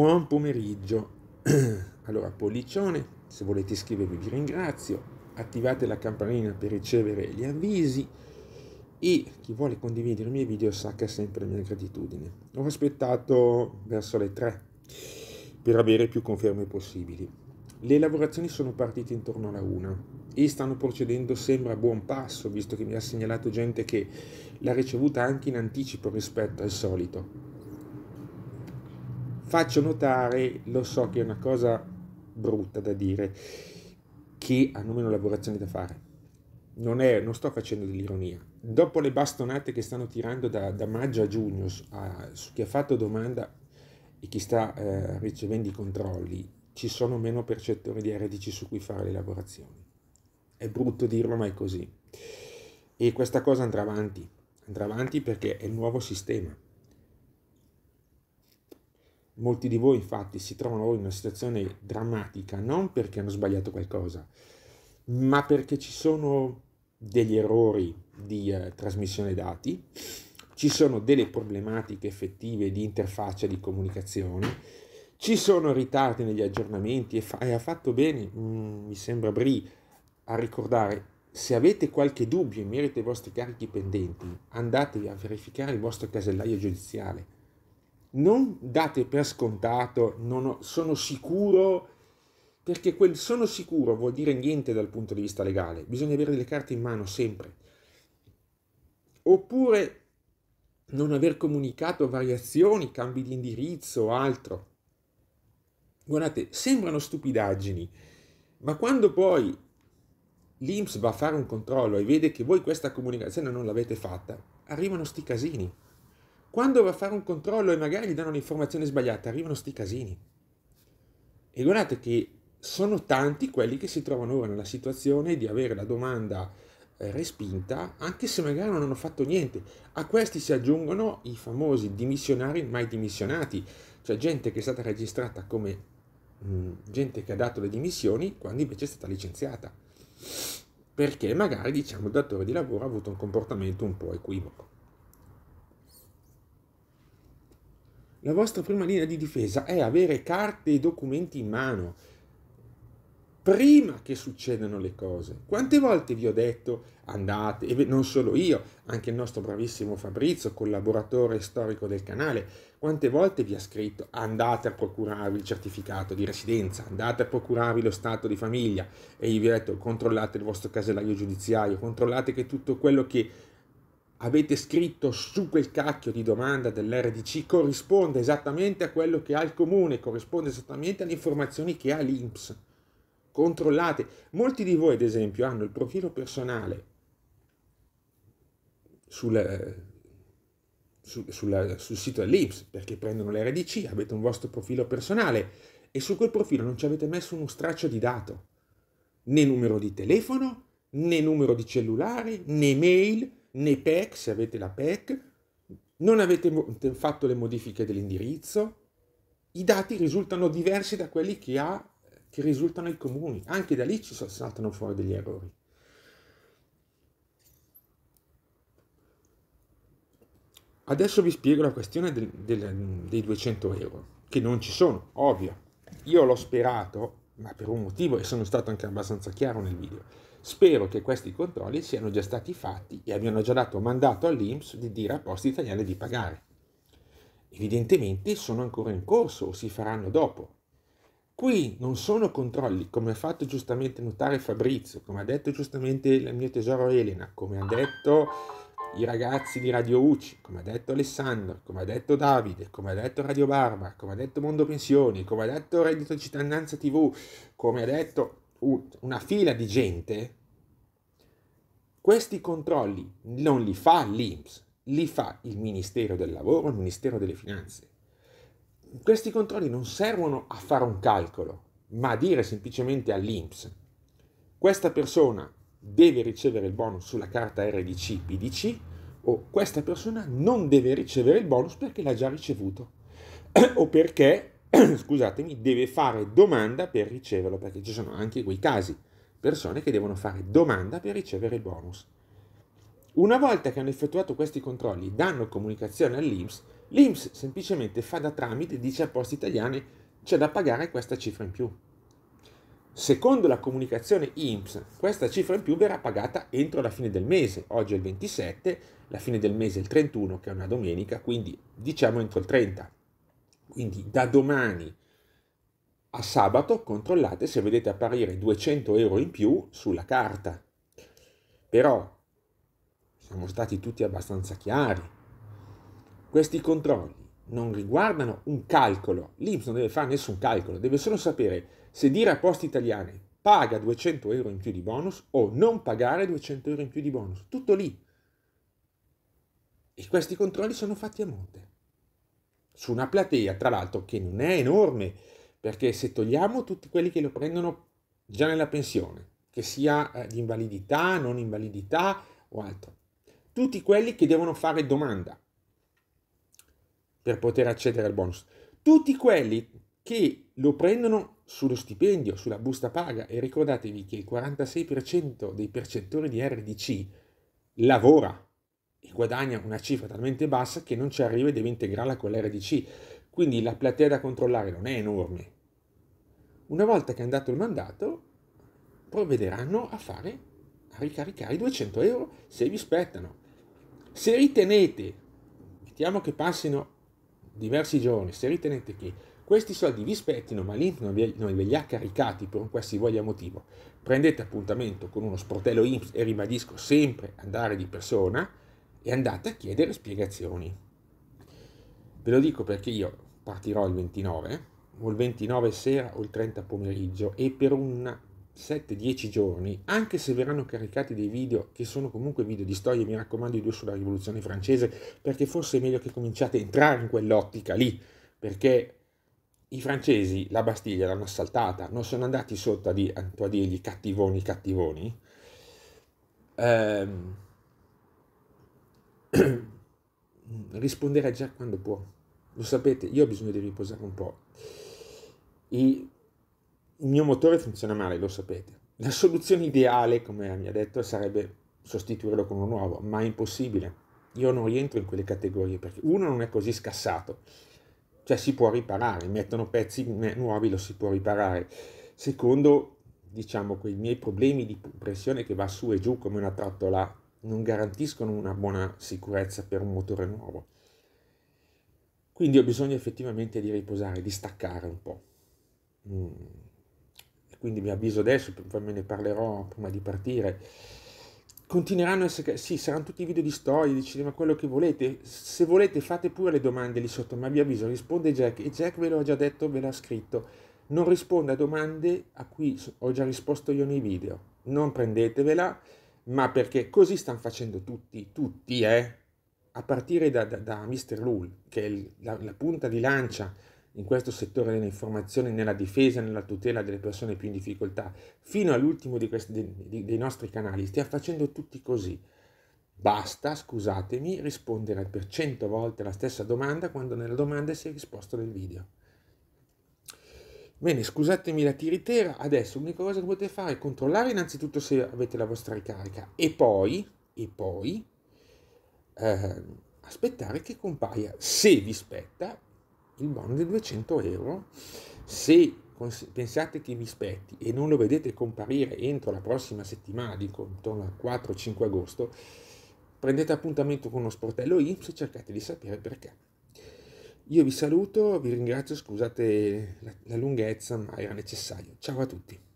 buon pomeriggio. Allora, pollicione, se volete iscrivervi vi ringrazio. Attivate la campanella per ricevere gli avvisi e chi vuole condividere i miei video sa che è sempre mia gratitudine. Ho aspettato verso le 3 per avere più conferme possibili. Le lavorazioni sono partite intorno alla 1 e stanno procedendo sembra a buon passo, visto che mi ha segnalato gente che l'ha ricevuta anche in anticipo rispetto al solito faccio notare, lo so che è una cosa brutta da dire, che hanno meno lavorazioni da fare. Non, è, non sto facendo dell'ironia. Dopo le bastonate che stanno tirando da, da maggio a giugno a, su chi ha fatto domanda e chi sta eh, ricevendo i controlli, ci sono meno percettori di RDC su cui fare le lavorazioni. È brutto dirlo, ma è così. E questa cosa andrà avanti, andrà avanti perché è il nuovo sistema Molti di voi infatti si trovano in una situazione drammatica non perché hanno sbagliato qualcosa, ma perché ci sono degli errori di eh, trasmissione dati, ci sono delle problematiche effettive di interfaccia di comunicazione, ci sono ritardi negli aggiornamenti e, fa- e ha fatto bene, mh, mm, mi sembra Bri, a ricordare se avete qualche dubbio in merito ai vostri carichi pendenti, andatevi a verificare il vostro casellaio giudiziale non date per scontato, ho, sono sicuro, perché quel sono sicuro vuol dire niente dal punto di vista legale, bisogna avere le carte in mano sempre. Oppure non aver comunicato variazioni, cambi di indirizzo o altro. Guardate, sembrano stupidaggini, ma quando poi l'Inps va a fare un controllo e vede che voi questa comunicazione non l'avete fatta, arrivano sti casini. Quando va a fare un controllo e magari gli danno un'informazione sbagliata, arrivano sti casini. E guardate che sono tanti quelli che si trovano ora nella situazione di avere la domanda eh, respinta, anche se magari non hanno fatto niente. A questi si aggiungono i famosi dimissionari mai dimissionati, cioè gente che è stata registrata come mh, mm, gente che ha dato le dimissioni quando invece è stata licenziata, perché magari diciamo il datore di lavoro ha avuto un comportamento un po' equivoco. La vostra prima linea di difesa è avere carte e documenti in mano prima che succedano le cose. Quante volte vi ho detto andate, e non solo io, anche il nostro bravissimo Fabrizio, collaboratore storico del canale, quante volte vi ha scritto andate a procurarvi il certificato di residenza, andate a procurarvi lo stato di famiglia e io vi ho detto controllate il vostro casellario giudiziario, controllate che tutto quello che avete scritto su quel cacchio di domanda dell'RDC corrisponde esattamente a quello che ha il comune, corrisponde esattamente alle informazioni che ha l'INPS. Controllate. Molti di voi, ad esempio, hanno il profilo personale sul, su, eh, sulla, eh, sul sito dell'INPS perché prendono l'RDC, avete un vostro profilo personale e su quel profilo non ci avete messo uno straccio di dato, né numero di telefono, né numero di cellulare, né mail, nei PEC, se avete la PEC, non avete fatto le modifiche dell'indirizzo, i dati risultano diversi da quelli che, ha, che risultano ai comuni, anche da lì ci saltano fuori degli errori. Adesso vi spiego la questione del, del, dei 200 euro, che non ci sono, ovvio. Io l'ho sperato, ma per un motivo, e sono stato anche abbastanza chiaro nel video Spero che questi controlli siano già stati fatti e abbiano già dato mandato all'Inps di dire a Poste Italiane di pagare. Evidentemente sono ancora in corso o si faranno dopo. Qui non sono controlli, come ha fatto giustamente notare Fabrizio, come ha detto giustamente il mio tesoro Elena, come ha detto i ragazzi di Radio UCI, come ha detto Alessandro, come ha detto Davide, come ha detto Radio Barba, come ha detto Mondo Pensioni, come ha detto Reddito Cittadinanza TV, come ha detto una fila di gente, questi controlli non li fa l'INPS, li fa il Ministero del Lavoro, il Ministero delle Finanze. Questi controlli non servono a fare un calcolo, ma a dire semplicemente all'INPS, questa persona deve ricevere il bonus sulla carta RDC PDC o questa persona non deve ricevere il bonus perché l'ha già ricevuto o perché scusatemi, deve fare domanda per riceverlo, perché ci sono anche quei casi, persone che devono fare domanda per ricevere il bonus. Una volta che hanno effettuato questi controlli, danno comunicazione all'IMS, l'IMS semplicemente fa da tramite e dice a Poste Italiane c'è da pagare questa cifra in più. Secondo la comunicazione IMSS, questa cifra in più verrà pagata entro la fine del mese. Oggi è il 27, la fine del mese è il 31, che è una domenica, quindi diciamo entro il 30. Quindi da domani a sabato controllate se vedete apparire 200 euro in più sulla carta. Però siamo stati tutti abbastanza chiari. Questi controlli non riguardano un calcolo. L'Inps non deve fare nessun calcolo, deve solo sapere se dire a Poste Italiane paga 200 euro in più di bonus o non pagare 200 euro in più di bonus. Tutto lì. E questi controlli sono fatti a monte su una platea, tra l'altro, che non è enorme, perché se togliamo tutti quelli che lo prendono già nella pensione, che sia eh, di invalidità, non invalidità o altro, tutti quelli che devono fare domanda per poter accedere al bonus, tutti quelli che lo prendono sullo stipendio, sulla busta paga e ricordatevi che il 46% dei percettori di RDC lavora e guadagna una cifra talmente bassa che non ci arriva e deve integrarla con l'RDC. Quindi la platea da controllare non è enorme. Una volta che è andato il mandato, provvederanno a fare, a ricaricare i 200 euro se vi spettano. Se ritenete, mettiamo che passino diversi giorni, se ritenete che questi soldi vi spettino, ma l'INPS non, non ve li ha caricati per un qualsivoglia motivo, prendete appuntamento con uno sportello INPS e ribadisco sempre andare di persona, e andate a chiedere spiegazioni. Ve lo dico perché io partirò il 29, o il 29 sera o il 30 pomeriggio e per un 7-10 giorni, anche se verranno caricati dei video che sono comunque video di storia, mi raccomando i due sulla rivoluzione francese, perché forse è meglio che cominciate a entrare in quell'ottica lì, perché i francesi la Bastiglia l'hanno assaltata, non sono andati sotto a, di, a dirgli cattivoni, cattivoni. Ehm, risponderà già quando può. Lo sapete, io ho bisogno di riposare un po'. I, il mio motore funziona male, lo sapete. La soluzione ideale, come mi ha detto, sarebbe sostituirlo con uno nuovo, ma è impossibile. Io non rientro in quelle categorie perché uno non è così scassato, cioè si può riparare, mettono pezzi nuovi, lo si può riparare. Secondo, diciamo, quei miei problemi di pressione che va su e giù come una trottola non garantiscono una buona sicurezza per un motore nuovo. Quindi ho bisogno effettivamente di riposare, di staccare un po'. Mm. Quindi mi avviso adesso, poi me ne parlerò prima di partire. Continueranno a essere, sì, saranno tutti video di storie, di cinema, quello che volete. Se volete fate pure le domande lì sotto, ma vi avviso, risponde Jack. E Jack ve l'ho già detto, ve l'ha scritto. Non risponde a domande a cui ho già risposto io nei video. Non prendetevela ma perché così stanno facendo tutti, tutti, eh? a partire da, da, da Mr. Lul, che è il, la, la, punta di lancia in questo settore dell'informazione, nella difesa, nella tutela delle persone più in difficoltà, fino all'ultimo di questi, di, di, dei nostri canali, stia facendo tutti così. Basta, scusatemi, rispondere per cento volte alla stessa domanda quando nella domanda si è risposto nel video. Bene, scusatemi la tiritera, adesso l'unica cosa che potete fare è controllare innanzitutto se avete la vostra ricarica e poi, e poi eh, aspettare che compaia, se vi spetta, il bonus di 200 euro. Se pensate che vi spetti e non lo vedete comparire entro la prossima settimana, dico intorno al 4-5 agosto, prendete appuntamento con uno sportello IMSS e cercate di sapere perché. Io vi saluto, vi ringrazio, scusate la, la lunghezza, ma era necessario. Ciao a tutti.